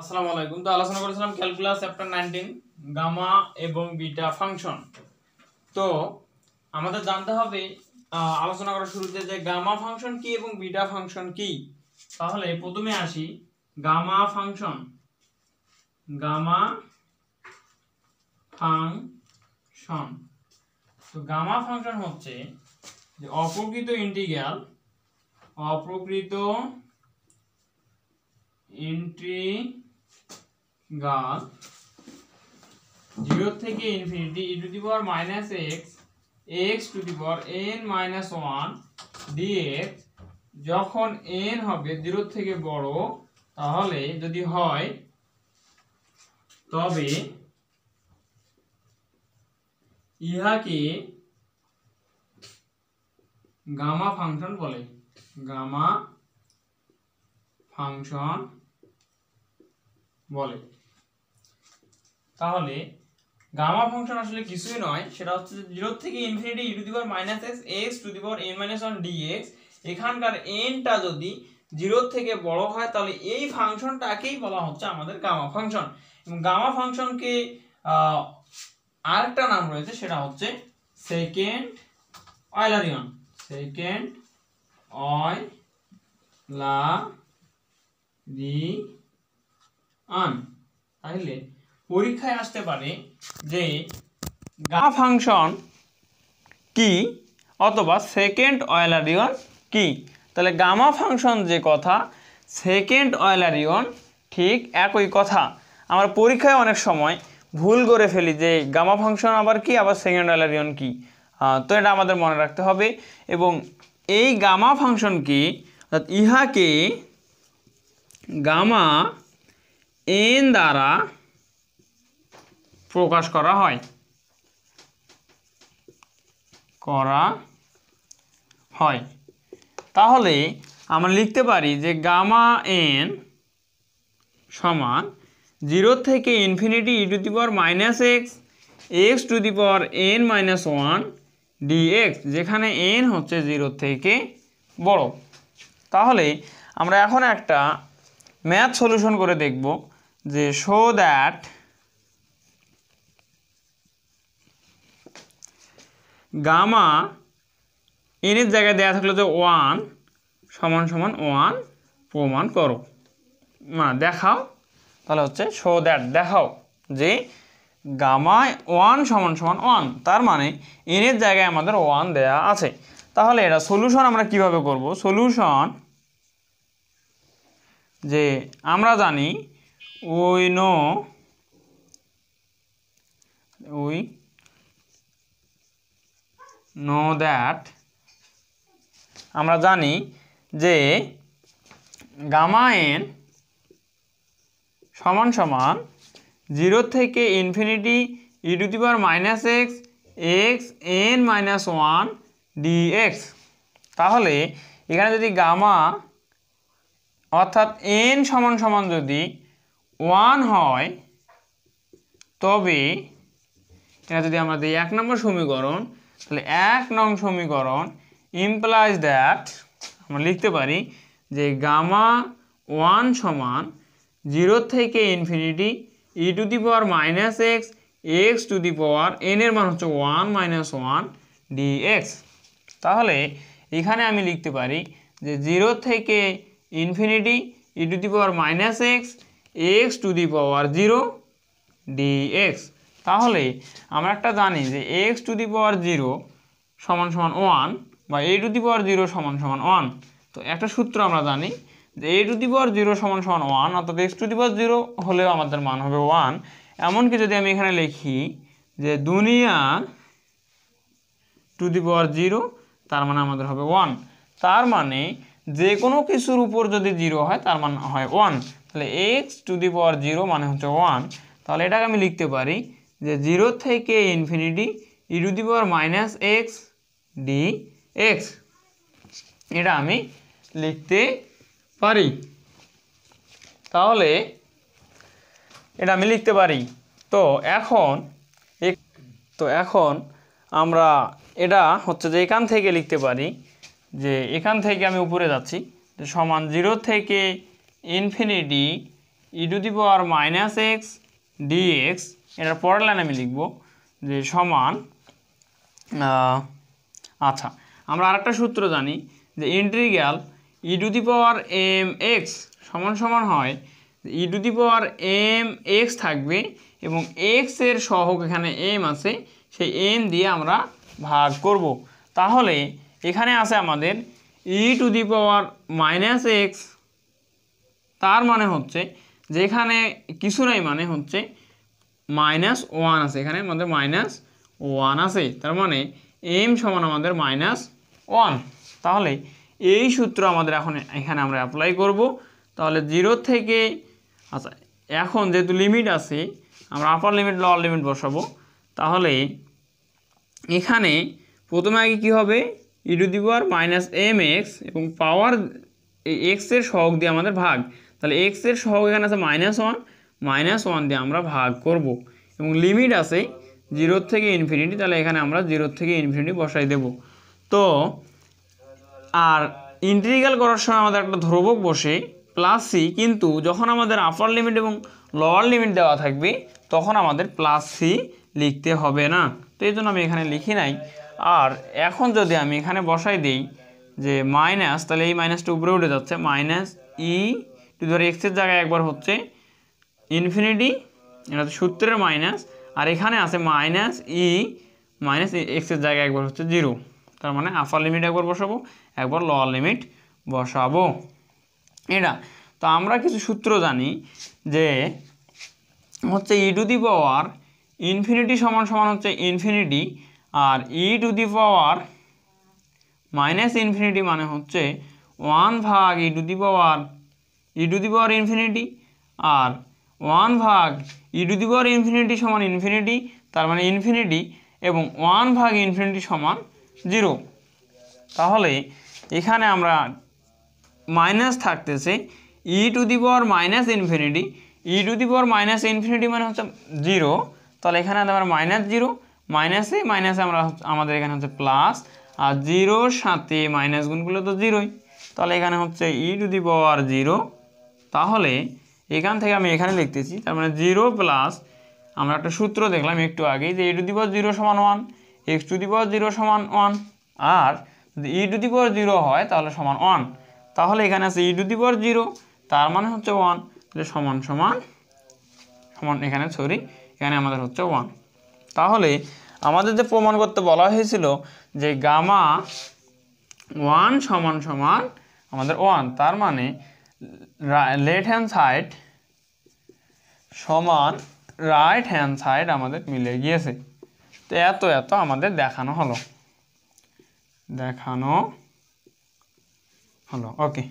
আসসালামু আলাইকুম তো আলোচনা করেছিলাম ক্যালকুলাস চ্যাপ্টার নাইনটিন গামা এবং বিটা ফাংশন তো আমাদের জানতে হবে আলোচনা করার শুরুতে যে গামা ফাংশন কি এবং বিটা ফাংশন কি তাহলে প্রথমে আসি গামা ফাংশন গামা ফাংশন তো গামা ফাংশন হচ্ছে যে অপ্রকৃত ইন্টিগ্রাল অপ্রকৃত ইন্ট্রি গাছ জিরো থেকে infinity e to the power minus x x to the power n minus one dx যখন এন হবে জিরো থেকে বড় তাহলে যদি হয় তবে ইহাকে গামা ফাংশন বলে গামা ফাংশন বলে তাহলে গামা ফাংশন আসলে কিছুই নয় সেটা হচ্ছে জিরো থেকে infinity e to the power minus s s to the power n minus one dx এখানকার এনটা যদি জিরো থেকে বড় হয় তাহলে এই ফাংশনটাকেই বলা হচ্ছে আমাদের গামা ফাংশন এবং গামা ফাংশনকে আরেকটা নাম রয়েছে সেটা হচ্ছে সেকেন্ড অয়লারিয়ন সেকেন্ড অয় লা রি আন তাহলে পরীক্ষায় আসতে পারে যে গা ফাংশন কি অথবা সেকেন্ড অয়েলার ইয়ন কি তাহলে গামা ফাংশন যে কথা সেকেন্ড অয়েলার ইয়ন ঠিক একই কথা আমার পরীক্ষায় অনেক সময় ভুল করে ফেলি যে গামা ফাংশন আবার কি আবার সেকেন্ড অয়েলার ইয়ন কি তো এটা আমাদের মনে রাখতে হবে এবং এই গামা ফাংশনকে অর্থাৎ ইহাকে গামা এন দ্বারা প্রকাশ করা হয় করা হয় তাহলে আমরা লিখতে পারি যে গামা এন সমান জিরো থেকে infinity e e to the power minus x x to the power n minus one dx যেখানে এন হচ্ছে জিরো থেকে বড় তাহলে আমরা এখন একটা ম্যাথ সলিউশন করে দেখব যে শো দ্যাট গামা এনের জায়গায় দেওয়া থাকলে যে ওয়ান সমান সমান ওয়ান প্রমাণ করো না দেখাও তাহলে হচ্ছে শো দ্যাট দেখাও যে গামা ওয়ান সমান সমান ওয়ান তার মানে এনের জায়গায় আমাদের ওয়ান দেয়া আছে তাহলে এটা সলিউশন আমরা কিভাবে করব সলিউশন যে আমরা জানি we know we know that আমরা জানি যে গামায়েন সমান সমান জিরো থেকে infinity e minus x x n minus one dx তাহলে এখানে যদি গামা অর্থাৎ এন সমান সমান যদি ওয়ান হয় তবে এটা যদি আমরা এক নম্বর সমীকরণ তাহলে এক নং সমীকরণ ইমপ্লাইজ দ্যাট আমরা লিখতে পারি যে গামা ওয়ান সমান জিরো থেকে infinity e to the power minus x x to the power n এর মান হচ্ছে one minus one d x তাহলে এখানে আমি লিখতে পারি যে জিরো থেকে infinity e to the power minus x x to the power zero d x তাহলে আমরা একটা জানি যে x to the power zero সমান সমান ওয়ান বা এ টু দি পাওয়ার জিরো সমান সমান ওয়ান তো একটা সূত্র আমরা জানি যে এ টু দি পাওয়ার জিরো সমান সমান ওয়ান অর্থাৎ x to the power zero হলেও আমাদের মান হবে ওয়ান এমনকি যদি আমি এখানে লিখি যে দুনিয়া টু দি পাওয়ার জিরো তার মানে আমাদের হবে ওয়ান তার মানে যে কোনো কিছুর উপর যদি জিরো হয় তার মানে হয় ওয়ান তাহলে x to the power zero মানে হচ্ছে ওয়ান তাহলে এটাকে আমি লিখতে পারি যে জিরো থেকে infinity e to the power minus x d x এটা আমি লিখতে পারি তাহলে এটা আমি লিখতে পারি তো এখন তো এখন আমরা এটা হচ্ছে যে এখান থেকে লিখতে পারি যে এখান থেকে আমি উপরে যাচ্ছি সমান জিরো থেকে infinity e to the power minus x dx এটার পরের লাইন আমি লিখব যে সমান আচ্ছা আমরা আরেকটা সূত্র জানি যে integral e to the power m x সমান সমান হয় e to the power m x থাকবে এবং এক্স এর সহক এখানে এম আছে সেই এম দিয়ে আমরা ভাগ করব তাহলে এখানে আছে আমাদের e to the power minus x তার মানে হচ্ছে যেখানে কিছু নাই মানে হচ্ছে মাইনাস ওয়ান আছে এখানে আমাদের মাইনাস ওয়ান আছে তার মানে এম সমান আমাদের মাইনাস ওয়ান তাহলে এই সূত্র আমাদের এখন এখানে আমরা অ্যাপ্লাই করব তাহলে জিরো থেকে আচ্ছা এখন যেহেতু লিমিট আছে আমরা আপার লিমিট লোয়ার লিমিট বসাবো তাহলে এখানে প্রথমে আগে কী হবে e to to minus m x এবং পাওয়ার এক্সের সহগ দিয়ে আমাদের ভাগ তাহলে এক্সের সহগ এখানে আছে মাইনাস ওয়ান মাইনাস ওয়ান দিয়ে আমরা ভাগ করব এবং লিমিট আছে জিরোর থেকে ইনফিনিটি তাহলে এখানে আমরা জিরোর থেকে ইনফিনিটি বসাই দেব তো আর ইন্টিগ্রাল করার সময় আমাদের একটা ধ্রুবক বসে প্লাস সি কিন্তু যখন আমাদের আপার লিমিট এবং লোয়ার লিমিট দেওয়া থাকবে তখন আমাদের প্লাস সি লিখতে হবে না তো এই জন্য আমি এখানে লিখি নাই আর এখন যদি আমি এখানে বসাই দিই যে মাইনাস তাহলে এই মাইনাসটা উপরে উঠে যাচ্ছে মাইনাস ই টু ধরে এক্সের জায়গায় একবার হচ্ছে ইনফিনিটি এটা হচ্ছে সূত্রের মাইনাস আর এখানে আছে মাইনাস ই মাইনাস এক্সের জায়গায় একবার হচ্ছে জিরো তার মানে আফার লিমিট একবার বসাবো একবার লোয়ার লিমিট বসাবো এটা তো আমরা কিছু সূত্র জানি যে হচ্ছে ই টু দি পাওয়ার ইনফিনিটি সমান সমান হচ্ছে ইনফিনিটি আর e to the power minus infinity মানে হচ্ছে ওয়ান ভাগ e to the power e to the power infinity আর ওয়ান ভাগ e to the power infinity সমান ইনফিনিটি তার মানে ইনফিনিটি এবং ওয়ান ভাগ ইনফিনিটি সমান জিরো তাহলে এখানে আমরা মাইনাস থাকতেছে e to the power minus infinity e to the power minus infinity মানে হচ্ছে জিরো তাহলে এখানে আমরা মাইনাস জিরো মাইনাসে মাইনাসে আমরা আমাদের এখানে হচ্ছে প্লাস আর জিরোর সাথে মাইনাস গুণগুলো তো জিরোই তাহলে এখানে হচ্ছে ই টু দি পাওয়ার জিরো তাহলে এখান থেকে আমি এখানে লিখতেছি তার মানে জিরো প্লাস আমরা একটা সূত্র দেখলাম একটু আগেই যে ই টু দি জিরো সমান ওয়ান এক্স টু দিবস জিরো সমান ওয়ান আর যদি ই টু দি জিরো হয় তাহলে সমান ওয়ান তাহলে এখানে আছে ই টু দি জিরো তার মানে হচ্ছে ওয়ান যে সমান সমান সমান এখানে সরি এখানে আমাদের হচ্ছে ওয়ান তাহলে আমাদের যে প্রমাণ করতে বলা হয়েছিল যে গামা ওয়ান সমান সমান আমাদের ওয়ান তার মানে লেফট হ্যান্ড সাইড সমান রাইট হ্যান্ড সাইড আমাদের মিলে গিয়েছে তো এত এত আমাদের দেখানো হলো দেখানো হলো ওকে